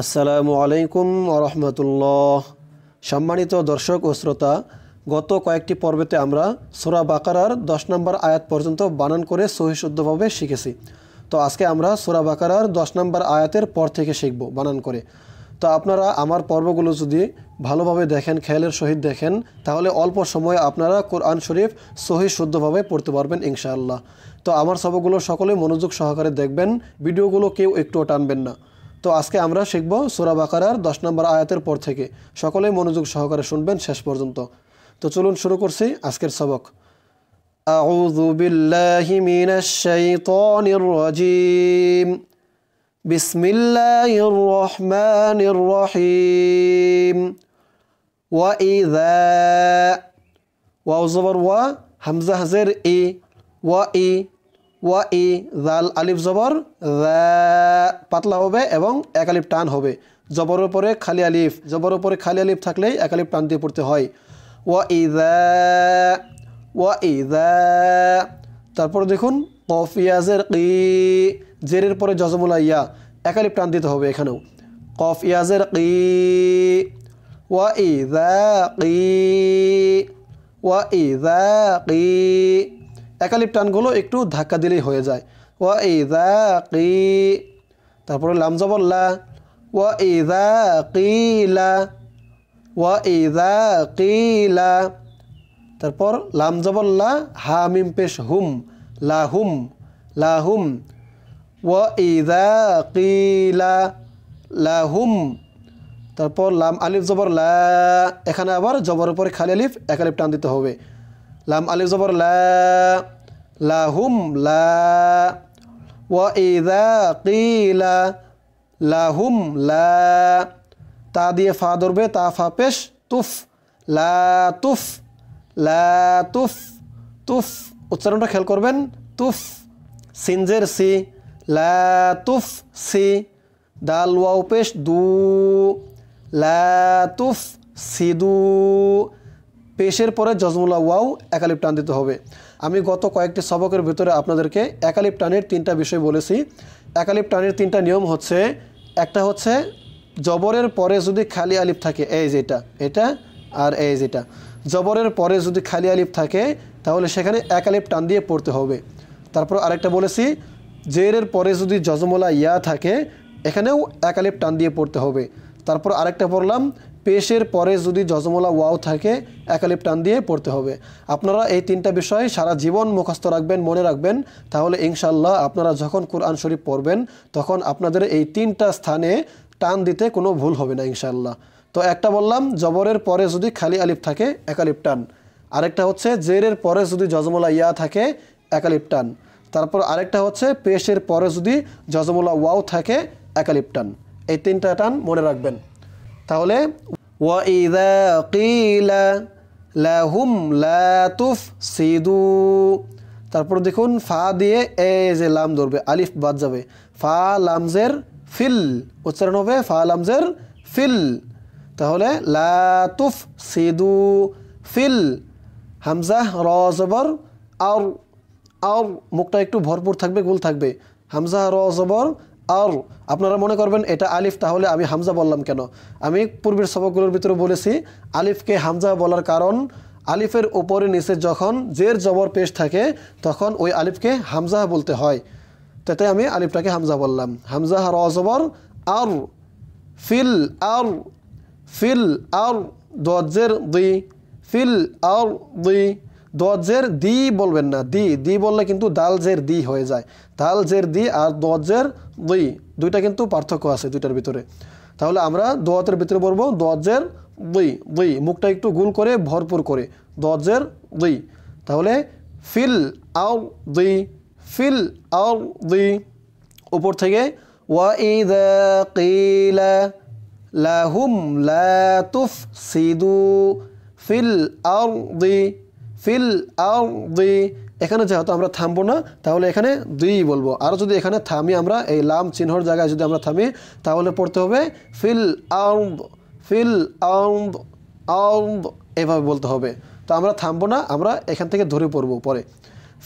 আসসালামু আলাইকুম আরহামতুল্লাহ সম্মানিত দর্শক ও শ্রোতা গত কয়েকটি পর্বেতে আমরা সোরা বাকারার দশ নম্বর আয়াত পর্যন্ত বানান করে সহিশুদ্ধভাবে শিখেছি তো আজকে আমরা সোরা বাকারার দশ নম্বর আয়াতের পর থেকে শিখব বানান করে তো আপনারা আমার পর্বগুলো যদি ভালোভাবে দেখেন খেয়ালের সহিত দেখেন তাহলে অল্প সময়ে আপনারা কোরআন শরীফ সহি শুদ্ধভাবে পড়তে পারবেন ইনশাআল্লাহ তো আমার সবগুলো সকলে মনোযোগ সহকারে দেখবেন ভিডিওগুলো কেউ একটুও টানবেন না তো আজকে আমরা শিখব সুরা বাকারার দশ নম্বর আয়াতের পর থেকে সকলে মনোযোগ সহকারে শুনবেন শেষ পর্যন্ত তো চলুন শুরু করছি আজকের সবক أعوذ بالله من الشيطان الرجيم ওয়া ই জাল আলিফ জবর পাতলা হবে এবং এক আলিফ টান হবে জবর উপরে খালি আলিফ জবর উপরে খালি আলিফ থাকলেই এক আলিফ টান দিয়ে পড়তে হয় ওয়া ই ওয়া ই তারপরে দেখুন কফিয়াজের কি জেরের পরে জজমুলা ইয়া এক আলিফ টান দিতে হবে এখানেও কফ ইয়াজের ই ওয়া ই ওয়া ই একালিপ টানগুলো একটু ধাক্কা দিলেই হয়ে যায় ওয়া ইদা কি তারপরে লামজবল্লা ওয়া ইদা কিলা ও ইদা কিলা তারপর লামজবল্লা হা মিম পেশ হুম লাহুম লাহুম ও ইদা কিলা লাহুম তারপর লাম আলিফ জবর লা এখানে আবার জবর উপরে খালি আলিফ একালিফ টান দিতে হবে লাম আলিফ জবর লা লাহুম লা ওয়া লাহুম লা তা দিয়ে ফা ধরবে তা ফা পেশ তুফ লা তুফ তুফ উচ্চারণটা খেয়াল করবেন তুফ সিনজের সি লা সি দাল ওয়াও পেশ দু লা সিদু পেশের পরে জজমুলা ওয়াও একালিপ টান দিতে হবে আমি গত কয়েকটি সবকের ভিতরে আপনাদেরকে একালিপ টানের তিনটা বিষয় বলেছি একালিপ টানের তিনটা নিয়ম হচ্ছে একটা হচ্ছে জবরের পরে যদি খালি আলিপ থাকে এই যেটা এটা আর এই যেটা জবরের পরে যদি খালি আলিপ থাকে তাহলে সেখানে একালিপ টান দিয়ে পড়তে হবে তারপর আরেকটা বলেছি জেরের পরে যদি জজমলা ইয়া থাকে এখানেও একালিপ টান দিয়ে পড়তে হবে তারপর আরেকটা পড়লাম পেশের পরে যদি যজমলা ওয়াও থাকে একালিপ টান দিয়ে পড়তে হবে আপনারা এই তিনটা বিষয় সারা জীবন মুখস্থ রাখবেন মনে রাখবেন তাহলে ইনশাল্লাহ আপনারা যখন কোরআন শরীফ পড়বেন তখন আপনাদের এই তিনটা স্থানে টান দিতে কোনো ভুল হবে না ইনশাল্লাহ তো একটা বললাম জবরের পরে যদি খালি আলিফ থাকে একালিপ টান আরেকটা হচ্ছে জেরের পরে যদি যজমলা ইয়া থাকে একালিপ টান তারপর আরেকটা হচ্ছে পেশের পরে যদি যজমলা ওয়াও থাকে একালিপ টান এই তিনটা টান মনে রাখবেন তাহলে লাতুফ তারপর দেখুন ফা দিয়ে এ যে লাম ধরবে আলিফ বাদ যাবে ফা লামজের ফিল উচ্চারণ হবে ফা লামজের ফিল তাহলে লাতুফ সিদু ফিল হামজাহ র জবর আর আর মুখটা একটু ভরপুর থাকবে গোল থাকবে হামজাহ র আর আপনারা মনে করবেন এটা আলিফ তাহলে আমি হামজা বললাম কেন আমি পূর্বের সবকগুলোর ভিতরে বলেছি আলিফকে হামজা বলার কারণ আলিফের ওপরে নিচে যখন জের জবর পেশ থাকে তখন ওই আলিফকে হামজাহা বলতে হয় তাতে আমি আলিফটাকে হামজা বললাম হামজা রজবর আর ফিল আর ফিল আর দজের দুই ফিল আর দুই দজের দি বলবেন না দি দি বললে কিন্তু দাল জের দি হয়ে যায় দাল জের দি আর দজের দুই দুইটা কিন্তু পার্থক্য আছে দুইটার ভিতরে তাহলে আমরা দোয়াতের ভিতরে বলবো দজের দুই দুই মুখটা একটু গুল করে ভরপুর করে দজের দুই তাহলে ফিল আউ দুই ফিল আউ দুই উপর থেকে ওয়াঈদ কিলা লাহুম লা তুফসিদু ফিল আরদি ফিল আউ দুই এখানে যেহেতু আমরা থামবো না তাহলে এখানে দুই বলবো আর যদি এখানে থামি আমরা এই লাম চিহ্নর জায়গায় যদি আমরা থামি তাহলে পড়তে হবে ফিল আউ ফিল আউ আউ এভাবে বলতে হবে তো আমরা থামবো না আমরা এখান থেকে ধরে পড়বো পরে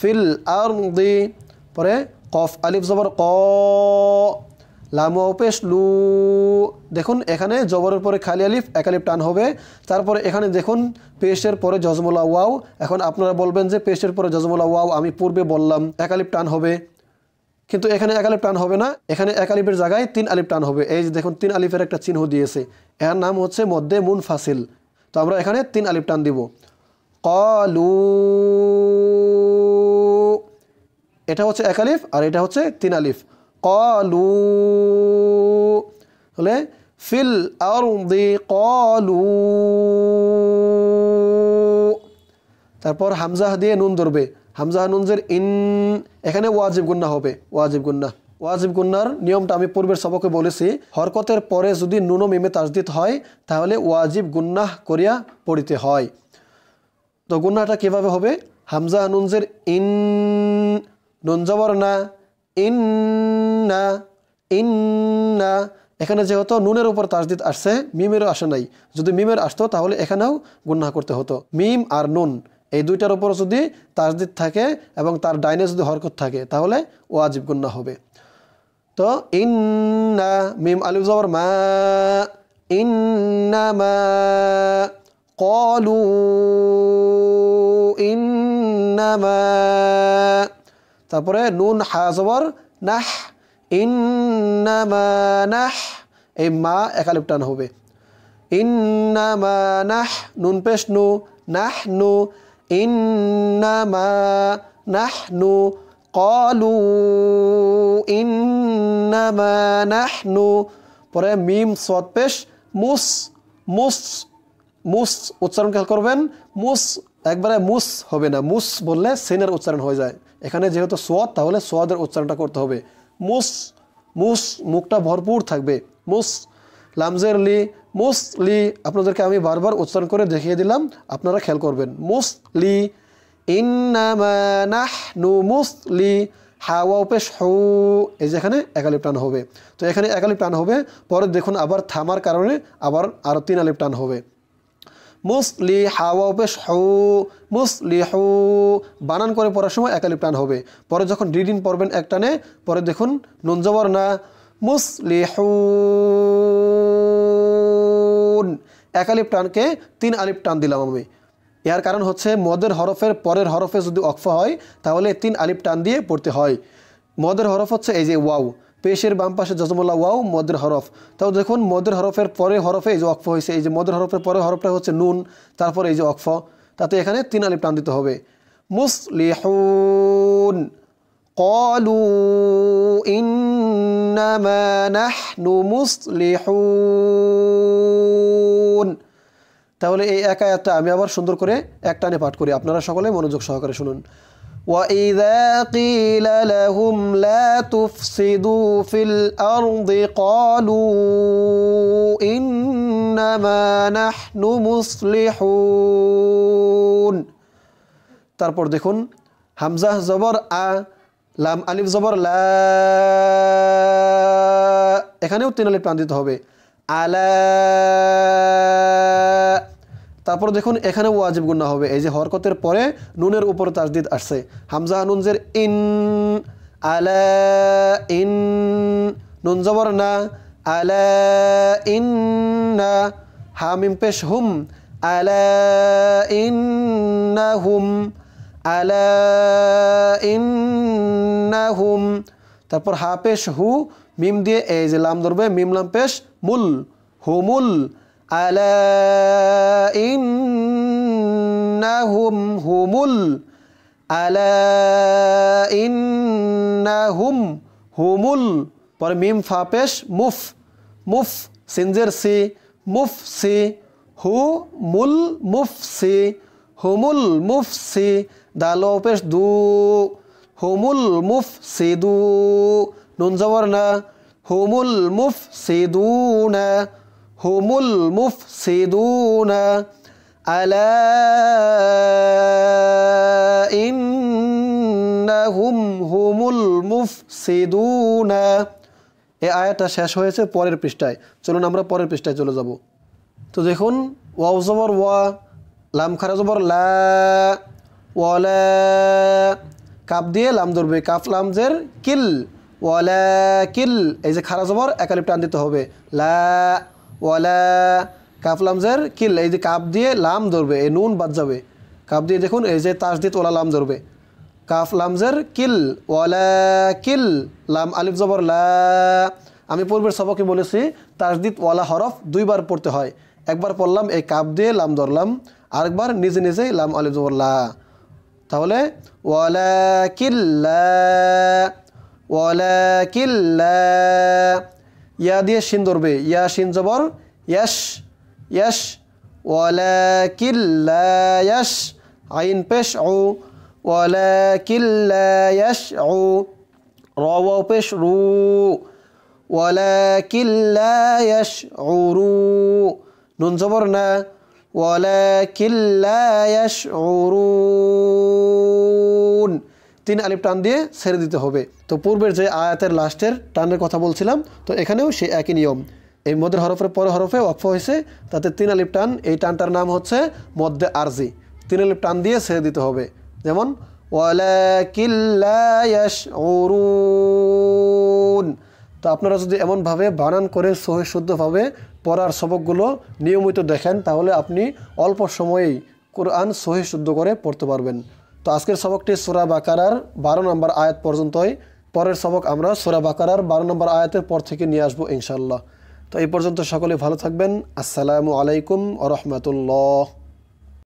ফিল আর দি পরে কফ আলিফ জবর ক লামু অপেশ লু দেখুন এখানে জবরের পরে খালি আলিফ একালিফ টান হবে তারপরে এখানে দেখুন পেশের পরে জজমলা ওয়াও এখন আপনারা বলবেন যে পেশের পরে জজমলা ওয়াও আমি পূর্বে বললাম একালিফ টান হবে কিন্তু এখানে এক আলিফ টান হবে না এখানে এক আলিফের জায়গায় তিন আলিফ টান হবে এই যে দেখুন তিন আলিফের একটা চিহ্ন দিয়েছে এর নাম হচ্ছে মধ্যে মুন ফাসিল তো আমরা এখানে তিন আলিফ টান দিব কলু এটা হচ্ছে এক আলিফ আর এটা হচ্ছে তিন আলিফ কলু হলে ফিল আরদি কলু তারপর হামজাহ দিয়ে নুন ধরবে হামজা নুনজের ইন এখানে ওয়াজিব গুন্না হবে ওয়াজিব গুন্না ওয়াজিব গুন্নার নিয়মটা আমি পূর্বের সবকে বলেছি হরকতের পরে যদি নুনো মেমে তাজদিত হয় তাহলে ওয়াজিব গুন্নাহ করিয়া পড়িতে হয় তো গুন্নাটা কিভাবে হবে হামজাহ নুনজের ইন নুন যাবর না ইন্না ইন্না এখানে যেহেতু নুনের উপর তাসদিদ আসছে মিমেরও আসে নাই যদি মিমের আসতো তাহলে এখানেও গুন্না করতে হতো মিম আর নুন এই দুইটার উপর যদি তাসদিদ থাকে এবং তার ডাইনে যদি হরকত থাকে তাহলে ওয়াজিব গুন্না হবে তো ইন্না মিম আলিফ জবর মা ইন্না ইন্নামা কলু মা তারপরে নুন হাজবর নাহ ইন্নাহ এই মা একালিপটান হবে ইন্নাহ নুন পেশ নু নাহ নু ইন্নাহ নাহ নু কলু ইন্নাহ নু পরে মিম সৎপেশ মুস মুস মুস উচ্চারণ খেয়াল করবেন মুস একবারে মুস হবে না মুস বললে সেনের উচ্চারণ হয়ে যায় এখানে যেহেতু সোয়াদ তাহলে সোয়াদের উচ্চারণটা করতে হবে মুস মুস মুখটা ভরপুর থাকবে মুস লামজের লি মুস লি আপনাদেরকে আমি বারবার উচ্চারণ করে দেখিয়ে দিলাম আপনারা খেয়াল করবেন মুস লি নু মুস লি হাওয়াউপেশ হৌ এই যেখানে একালিপ টান হবে তো এখানে একালিপ টান হবে পরে দেখুন আবার থামার কারণে আবার আরও তিন আলিপ টান হবে মুসলি হাওয়া উপেশ হৌ মুসলি হৌ বানান করে পড়ার সময় একালি প্রাণ হবে পরে যখন রিডিন পড়বেন একটানে পরে দেখুন নঞ্জবর না মুসলি এক আলিফ টানকে তিন আলিফ টান দিলাম আমি এর কারণ হচ্ছে মদের হরফের পরের হরফে যদি অক্ফা হয় তাহলে তিন আলিফ টান দিয়ে পড়তে হয় মদের হরফ হচ্ছে এই যে ওয়াও পেশের বাম পাশে জজমল্লা ওয়াও মদের হরফ তাও দেখুন মদের হরফের পরে হরফে এই যে অক্ফ হয়েছে এই যে মদের হরফের পরে হরফটা হচ্ছে নুন তারপরে এই যে অক্ফ তাতে এখানে তিন আলিফ টান দিতে হবে মুসলিহুন قالوا إنما نحن مصلحون তাহলে এই একা একটা আমি আবার সুন্দর করে এক টানে পাঠ করি আপনারা সকলে মনোযোগ সহকারে শুনুন وإذا قيل لهم لا تفسدوا في الأرض قالوا إنما نحن مصلحون তারপর দেখুন হামজাহ জবর আ লাম আলিফ জবর লা এখানেও তিন আলিফ টান দিতে হবে আলা তারপর দেখুন এখানে ওয়াজিব গুন্না হবে এই যে হরকতের পরে নুনের উপর তাজদিদ আসছে হামজা নুনজের ইন আলা ইন নুন জবর না আলা ইন না হাম ইম্পেশ হুম আলা না হুম আলা না হুম তারপর হা পেশ হু মিম দিয়ে এই যে লাম ধরবে মিম লাম পেশ মুল হুমুল अला इन्नहुम हुमुल अला इन्नहुम हुमुल पर मीम फापेश मुफ मुफ सिंजर से मुफ से हु मुल मुफ से हुमुल मुफ से दालोपेश दू हुमुल मुफ से दू नुन न हुमुल मुफ से दू न হুমুল মুফসিদুন আলা ইন্নাহুম হুমুল মুফসিদুন এই আয়াটা শেষ হয়েছে পরের পৃষ্ঠায় চলুন আমরা পরের পৃষ্ঠায় চলে যাব তো দেখুন ওয়াও জবর ওয়া লাম খারা জবর লা ওয়ালা কাপ দিয়ে লাম ধরবে কাফ লামজের কিল ওয়ালা কিল এই যে খারা জবর একালিপ টান দিতে হবে লা ওয়ালা কাফ লামজার কিল এই যে কাপ দিয়ে লাম ধরবে এই নুন বাদ যাবে কাপ দিয়ে দেখুন এই যে তাস দিয়ে ওলা লাম ধরবে কাফ লামজার কিল ওয়ালা কিল লাম আলিফ জবর লা আমি পূর্বের সবকে বলেছি তাসদিত ওয়ালা হরফ দুইবার পড়তে হয় একবার পড়লাম এই কাপ দিয়ে লাম ধরলাম আরেকবার নিজে নিজেই লাম আলিফ জবর লা তাহলে ওয়ালা কিল্লা ওয়ালা কিল্লা يا দিয়ে শিন ধরবে ইয়া শিন জবর ইয়াস ইয়াস ولكن لا يش عين بشعو ولكن لا يشعو روى بشرو ولكن لا يشعرو নুন জবর ولكن لا يشعرون তিন আলিফ টান দিয়ে ছেড়ে দিতে হবে তো পূর্বের যে আয়াতের লাস্টের টানের কথা বলছিলাম তো এখানেও সে একই নিয়ম এই মদের হরফের পরে হরফে অক্ষ হয়েছে তাতে তিন আলিফ টান এই টানটার নাম হচ্ছে মদ্যে আরজি তিন আলিফ টান দিয়ে ছেড়ে দিতে হবে যেমন তো আপনারা যদি এমনভাবে বানান করে সহি শুদ্ধভাবে পড়ার সবকগুলো নিয়মিত দেখেন তাহলে আপনি অল্প সময়েই কোরআন সহি শুদ্ধ করে পড়তে পারবেন তো আজকের সবকটি সোরা বাকারার বারো নম্বর আয়াত পর্যন্তই পরের সবক আমরা সোরা বাকারার বারো নম্বর আয়াতের পর থেকে নিয়ে আসবো ইনশাল্লাহ তো এই পর্যন্ত সকলে ভালো থাকবেন আসসালামু আলাইকুম আ রহমতুল্লাহ